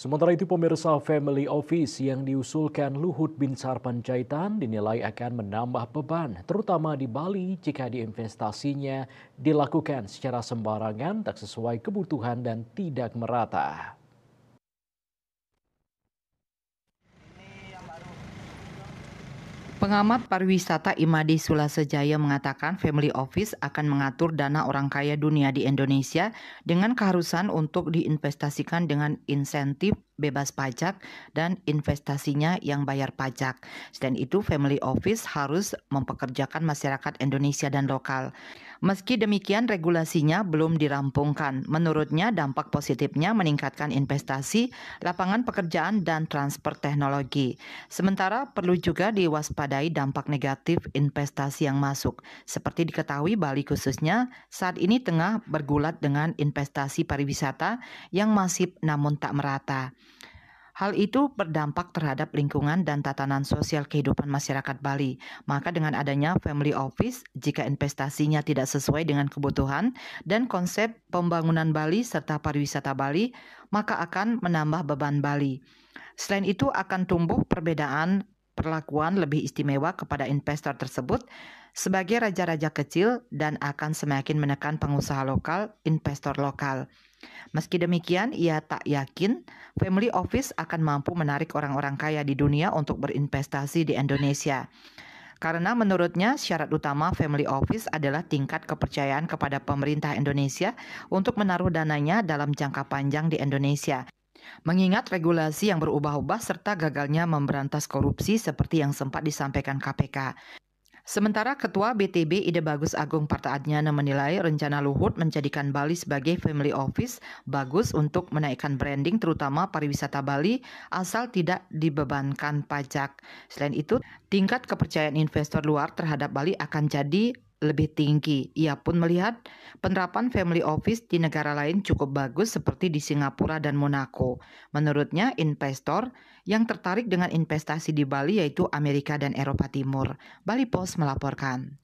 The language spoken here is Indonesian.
Sementara itu pemirsa Family Office yang diusulkan Luhut bin Panjaitan dinilai akan menambah beban terutama di Bali jika diinvestasinya dilakukan secara sembarangan tak sesuai kebutuhan dan tidak merata. Pengamat pariwisata Imadi Sulasejaya mengatakan family office akan mengatur dana orang kaya dunia di Indonesia dengan keharusan untuk diinvestasikan dengan insentif bebas pajak dan investasinya yang bayar pajak. Selain itu, family office harus mempekerjakan masyarakat Indonesia dan lokal. Meski demikian, regulasinya belum dirampungkan. Menurutnya, dampak positifnya meningkatkan investasi, lapangan pekerjaan, dan transfer teknologi. Sementara perlu juga diwaspadai dampak negatif investasi yang masuk. Seperti diketahui, Bali khususnya saat ini tengah bergulat dengan investasi pariwisata yang masif namun tak merata. Hal itu berdampak terhadap lingkungan dan tatanan sosial kehidupan masyarakat Bali. Maka dengan adanya family office, jika investasinya tidak sesuai dengan kebutuhan dan konsep pembangunan Bali serta pariwisata Bali, maka akan menambah beban Bali. Selain itu akan tumbuh perbedaan perlakuan lebih istimewa kepada investor tersebut sebagai raja-raja kecil dan akan semakin menekan pengusaha lokal, investor lokal. Meski demikian, ia tak yakin family office akan mampu menarik orang-orang kaya di dunia untuk berinvestasi di Indonesia. Karena menurutnya syarat utama family office adalah tingkat kepercayaan kepada pemerintah Indonesia untuk menaruh dananya dalam jangka panjang di Indonesia. Mengingat regulasi yang berubah-ubah serta gagalnya memberantas korupsi seperti yang sempat disampaikan KPK. Sementara Ketua BTB Ide Bagus Agung Parta Adnyana menilai rencana Luhut menjadikan Bali sebagai family office bagus untuk menaikkan branding terutama pariwisata Bali asal tidak dibebankan pajak. Selain itu, tingkat kepercayaan investor luar terhadap Bali akan jadi lebih tinggi. Ia pun melihat penerapan family office di negara lain cukup bagus seperti di Singapura dan Monaco. Menurutnya, investor yang tertarik dengan investasi di Bali yaitu Amerika dan Eropa Timur. Bali Post melaporkan.